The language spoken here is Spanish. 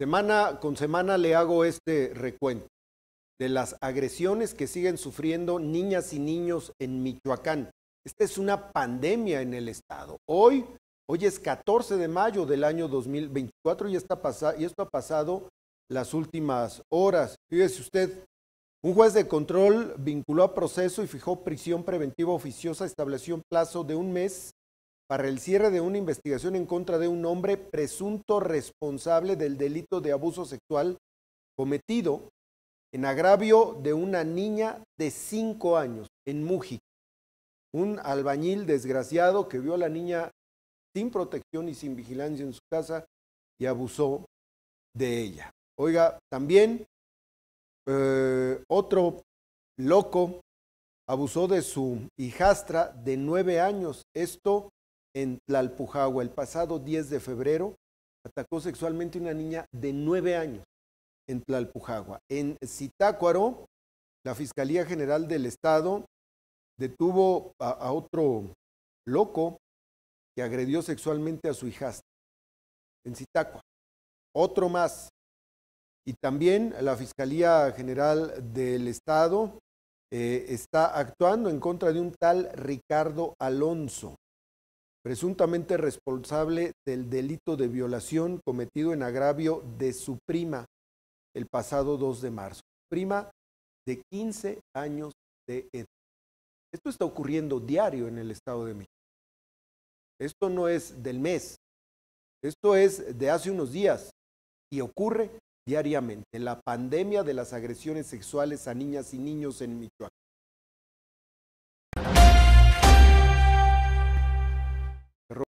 Semana con semana le hago este recuento de las agresiones que siguen sufriendo niñas y niños en Michoacán. Esta es una pandemia en el Estado. Hoy, hoy es 14 de mayo del año 2024 y, está y esto ha pasado las últimas horas. Fíjese usted, un juez de control vinculó a proceso y fijó prisión preventiva oficiosa, estableció un plazo de un mes para el cierre de una investigación en contra de un hombre presunto responsable del delito de abuso sexual cometido en agravio de una niña de cinco años en Mújica. Un albañil desgraciado que vio a la niña sin protección y sin vigilancia en su casa y abusó de ella. Oiga, también eh, otro loco abusó de su hijastra de nueve años, esto en Tlalpujagua el pasado 10 de febrero atacó sexualmente a una niña de 9 años en Tlalpujagua. En Zitácuaro, la Fiscalía General del Estado detuvo a, otro loco que agredió sexualmente a su hija, en Zitácuaro. Otro más. Y también la Fiscalía General del Estado eh, está actuando en contra de un tal Ricardo Alonso, presuntamente responsable del delito de violación cometido en agravio de su prima el pasado 2 de marzo. Prima de 15 años de edad. Esto está ocurriendo diario en el Estado de Michoacán. Esto no es del mes, esto es de hace unos días y ocurre diariamente. La pandemia de las agresiones sexuales a niñas y niños en Michoacán.